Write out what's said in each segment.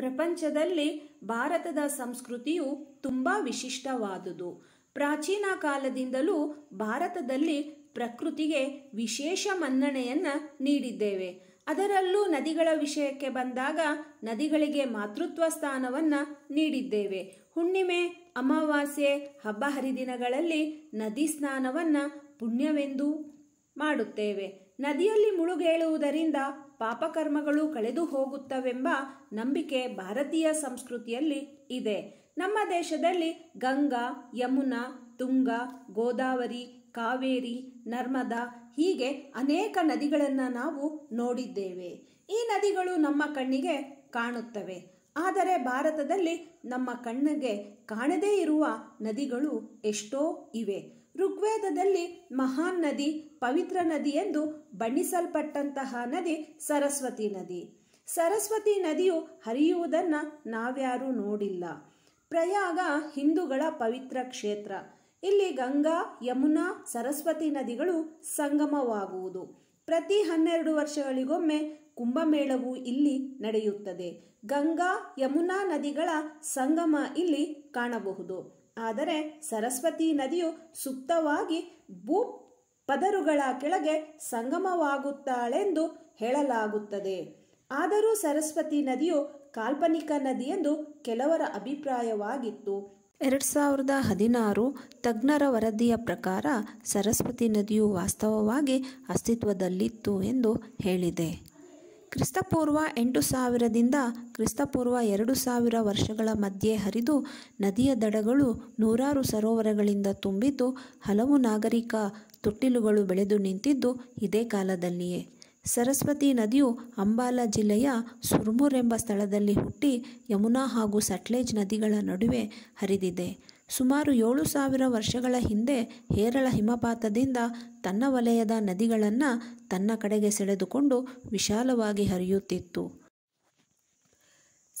ಪ್ರಪಂಚದಲ್ಲಿ ಭಾರತದ ಸಂಸ್ಕೃತಿಯು ತುಂಬ ವಿಶಿಷ್ಟವಾದುದು ಪ್ರಾಚೀನ ಕಾಲದಿಂದಲೂ ಭಾರತದಲ್ಲಿ ಪ್ರಕೃತಿಗೆ ವಿಶೇಷ ಮನ್ನಣೆಯನ್ನು ನೀಡಿದ್ದೇವೆ ಅದರಲ್ಲೂ ನದಿಗಳ ವಿಷಯಕ್ಕೆ ಬಂದಾಗ ನದಿಗಳಿಗೆ ಮಾತೃತ್ವ ಸ್ಥಾನವನ್ನು ನೀಡಿದ್ದೇವೆ ಹುಣ್ಣಿಮೆ ಅಮಾವಾಸ್ಯೆ ಹಬ್ಬ ಹರಿದಿನಗಳಲ್ಲಿ ನದಿ ಸ್ನಾನವನ್ನು ಪುಣ್ಯವೆಂದು ಮಾಡುತ್ತೇವೆ ನದಿಯಲ್ಲಿ ಮುಳುಗೇಳುವುದರಿಂದ ಪಾಪಕರ್ಮಗಳು ಕಳೆದು ಹೋಗುತ್ತವೆಂಬ ನಂಬಿಕೆ ಭಾರತೀಯ ಸಂಸ್ಕೃತಿಯಲ್ಲಿ ಇದೆ ನಮ್ಮ ದೇಶದಲ್ಲಿ ಗಂಗಾ ಯಮುನಾ ತುಂಗಾ ಗೋದಾವರಿ ಕಾವೇರಿ ನರ್ಮದಾ ಹೀಗೆ ಅನೇಕ ನದಿಗಳನ್ನು ನಾವು ನೋಡಿದ್ದೇವೆ ಈ ನದಿಗಳು ನಮ್ಮ ಕಣ್ಣಿಗೆ ಕಾಣುತ್ತವೆ ಆದರೆ ಭಾರತದಲ್ಲಿ ನಮ್ಮ ಕಣ್ಣಿಗೆ ಕಾಣದೇ ಇರುವ ನದಿಗಳು ಎಷ್ಟೋ ಇವೆ ಋಗ್ವೇದದಲ್ಲಿ ಮಹಾನ್ ನದಿ ಪವಿತ್ರ ನದಿ ಎಂದು ಬಣ್ಣಿಸಲ್ಪಟ್ಟಂತಹ ನದಿ ಸರಸ್ವತಿ ನದಿ ಸರಸ್ವತಿ ನದಿಯು ಹರಿಯುವುದನ್ನು ನಾವ್ಯಾರೂ ನೋಡಿಲ್ಲ ಪ್ರಯಾಗ ಹಿಂದೂಗಳ ಪವಿತ್ರ ಕ್ಷೇತ್ರ ಇಲ್ಲಿ ಗಂಗಾ ಯಮುನಾ ಸರಸ್ವತಿ ನದಿಗಳು ಸಂಗಮವಾಗುವುದು ಪ್ರತಿ ಹನ್ನೆರಡು ವರ್ಷಗಳಿಗೊಮ್ಮೆ ಕುಂಭಮೇಳವು ಇಲ್ಲಿ ನಡೆಯುತ್ತದೆ ಗಂಗಾ ಯಮುನಾ ನದಿಗಳ ಸಂಗಮ ಇಲ್ಲಿ ಕಾಣಬಹುದು ಆದರೆ ಸರಸ್ವತಿ ನದಿಯು ಸುಪ್ತವಾಗಿ ಭೂ ಪದರುಗಳ ಕೆಳಗೆ ಸಂಗಮವಾಗುತ್ತಾಳೆಂದು ಹೇಳಲಾಗುತ್ತದೆ ಆದರೂ ಸರಸ್ವತಿ ನದಿಯು ಕಾಲ್ಪನಿಕ ನದಿಯೆಂದು ಕೆಲವರ ಅಭಿಪ್ರಾಯವಾಗಿತ್ತು ಎರಡು ಸಾವಿರದ ಹದಿನಾರು ತಜ್ಞರ ವರದಿಯ ಪ್ರಕಾರ ಸರಸ್ವತಿ ನದಿಯು ವಾಸ್ತವವಾಗಿ ಅಸ್ತಿತ್ವದಲ್ಲಿತ್ತು ಎಂದು ಹೇಳಿದೆ ಕ್ರಿಸ್ತಪೂರ್ವ ಎಂಟು ಸಾವಿರದಿಂದ ಕ್ರಿಸ್ತಪೂರ್ವ ಎರಡು ಸಾವಿರ ವರ್ಷಗಳ ಮಧ್ಯೆ ಹರಿದು ನದಿಯ ದಡಗಳು ನೂರಾರು ಸರೋವರಗಳಿಂದ ತುಂಬಿದ್ದು ಹಲವು ನಾಗರಿಕ ತೊಟ್ಟಿಲುಗಳು ಬೆಳೆದು ನಿಂತಿದ್ದು ಇದೇ ಕಾಲದಲ್ಲಿಯೇ ಸರಸ್ವತಿ ನದಿಯು ಅಂಬಾಲ ಜಿಲ್ಲೆಯ ಸುರ್ಮೂರ್ ಎಂಬ ಸ್ಥಳದಲ್ಲಿ ಹುಟ್ಟಿ ಯಮುನಾ ಹಾಗೂ ಸಟ್ಲೇಜ್ ನದಿಗಳ ನಡುವೆ ಹರಿದಿದೆ ಸುಮಾರು ಏಳು ಸಾವಿರ ವರ್ಷಗಳ ಹಿಂದೆ ಹೇರಳ ಹಿಮಪಾತದಿಂದ ತನ್ನ ವಲಯದ ನದಿಗಳನ್ನು ತನ್ನ ಕಡೆಗೆ ಸೆಳೆದುಕೊಂಡು ವಿಶಾಲವಾಗಿ ಹರಿಯುತ್ತಿತ್ತು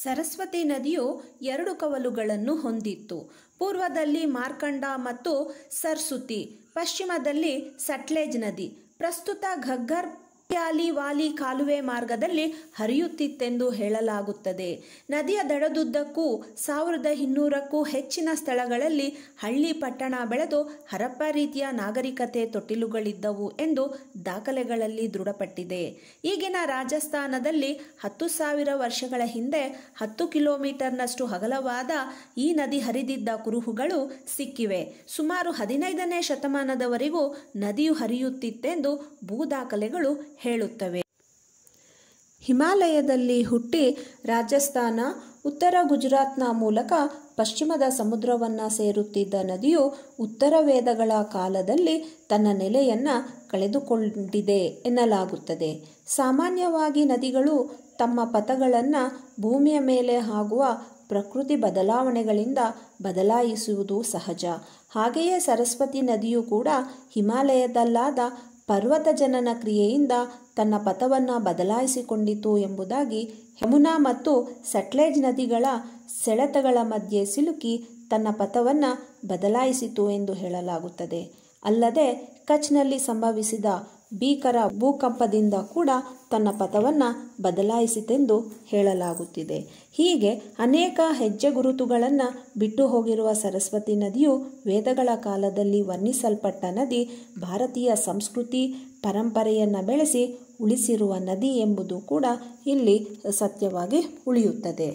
ಸರಸ್ವತಿ ನದಿಯು ಎರಡು ಕವಲುಗಳನ್ನು ಹೊಂದಿತ್ತು ಪೂರ್ವದಲ್ಲಿ ಮಾರ್ಕಂಡ ಮತ್ತು ಸರ್ಸುತಿ ಪಶ್ಚಿಮದಲ್ಲಿ ಸಟ್ಲೇಜ್ ನದಿ ಪ್ರಸ್ತುತ ಘಗ್ಗರ್ ವಾಲಿ ವಾಲಿ ಕಾಲುವೆ ಮಾರ್ಗದಲ್ಲಿ ಹರಿಯುತ್ತಿತ್ತೆಂದು ಹೇಳಲಾಗುತ್ತದೆ ನದಿಯ ದಡದುದ್ದಕ್ಕೂ ಸಾವಿರದ ಇನ್ನೂರಕ್ಕೂ ಹೆಚ್ಚಿನ ಸ್ಥಳಗಳಲ್ಲಿ ಹಳ್ಳಿ ಪಟ್ಟಣ ಬೆಳೆದು ಹರಪ್ಪ ರೀತಿಯ ನಾಗರಿಕತೆ ತೊಟ್ಟಿಲುಗಳಿದ್ದವು ಎಂದು ದಾಖಲೆಗಳಲ್ಲಿ ದೃಢಪಟ್ಟಿದೆ ಈಗಿನ ರಾಜಸ್ಥಾನದಲ್ಲಿ ಹತ್ತು ಸಾವಿರ ವರ್ಷಗಳ ಹಿಂದೆ ಹತ್ತು ಕಿಲೋಮೀಟರ್ನಷ್ಟು ಅಗಲವಾದ ಈ ನದಿ ಹರಿದಿದ್ದ ಕುರುಹುಗಳು ಸಿಕ್ಕಿವೆ ಸುಮಾರು ಹದಿನೈದನೇ ಶತಮಾನದವರೆಗೂ ನದಿಯು ಹರಿಯುತ್ತಿತ್ತೆಂದು ಭೂದಾಖಲೆಗಳು ಹೇಳುತ್ತವೆ ಹಿಮಾಲಯದಲ್ಲಿ ಹುಟ್ಟಿ ರಾಜಸ್ಥಾನ ಉತ್ತರ ಗುಜರಾತ್ನ ಮೂಲಕ ಪಶ್ಚಿಮದ ಸಮುದ್ರವನ್ನು ಸೇರುತ್ತಿದ್ದ ನದಿಯು ಉತ್ತರ ವೇದಗಳ ಕಾಲದಲ್ಲಿ ತನ್ನ ನೆಲೆಯನ್ನು ಕಳೆದುಕೊಂಡಿದೆ ಎನ್ನಲಾಗುತ್ತದೆ ಸಾಮಾನ್ಯವಾಗಿ ನದಿಗಳು ತಮ್ಮ ಪಥಗಳನ್ನು ಭೂಮಿಯ ಮೇಲೆ ಆಗುವ ಪ್ರಕೃತಿ ಬದಲಾವಣೆಗಳಿಂದ ಬದಲಾಯಿಸುವುದು ಸಹಜ ಹಾಗೆಯೇ ಸರಸ್ವತಿ ನದಿಯು ಕೂಡ ಹಿಮಾಲಯದಲ್ಲಾದ ಪರ್ವತ ಜನನ ಕ್ರಿಯೆಯಿಂದ ತನ್ನ ಪಥವನ್ನು ಬದಲಾಯಿಸಿಕೊಂಡಿತು ಎಂಬುದಾಗಿ ಯಮುನಾ ಮತ್ತು ಸಟ್ಲೇಜ್ ನದಿಗಳ ಸೆಳೆತಗಳ ಮಧ್ಯೆ ಸಿಲುಕಿ ತನ್ನ ಪಥವನ್ನು ಬದಲಾಯಿಸಿತು ಎಂದು ಹೇಳಲಾಗುತ್ತದೆ ಅಲ್ಲದೆ ಕಚ್ನಲ್ಲಿ ಸಂಭವಿಸಿದ ಭೀಕರ ಭೂಕಂಪದಿಂದ ಕೂಡ ತನ್ನ ಪಥವನ್ನು ಬದಲಾಯಿಸಿತೆಂದು ಹೇಳಲಾಗುತ್ತಿದೆ ಹೀಗೆ ಅನೇಕ ಹೆಜ್ಜೆ ಗುರುತುಗಳನ್ನು ಬಿಟ್ಟು ಹೋಗಿರುವ ಸರಸ್ವತಿ ನದಿಯು ವೇದಗಳ ಕಾಲದಲ್ಲಿ ವರ್ಣಿಸಲ್ಪಟ್ಟ ನದಿ ಭಾರತೀಯ ಸಂಸ್ಕೃತಿ ಪರಂಪರೆಯನ್ನು ಬೆಳೆಸಿ ಉಳಿಸಿರುವ ನದಿ ಎಂಬುದು ಕೂಡ ಇಲ್ಲಿ ಸತ್ಯವಾಗಿ ಉಳಿಯುತ್ತದೆ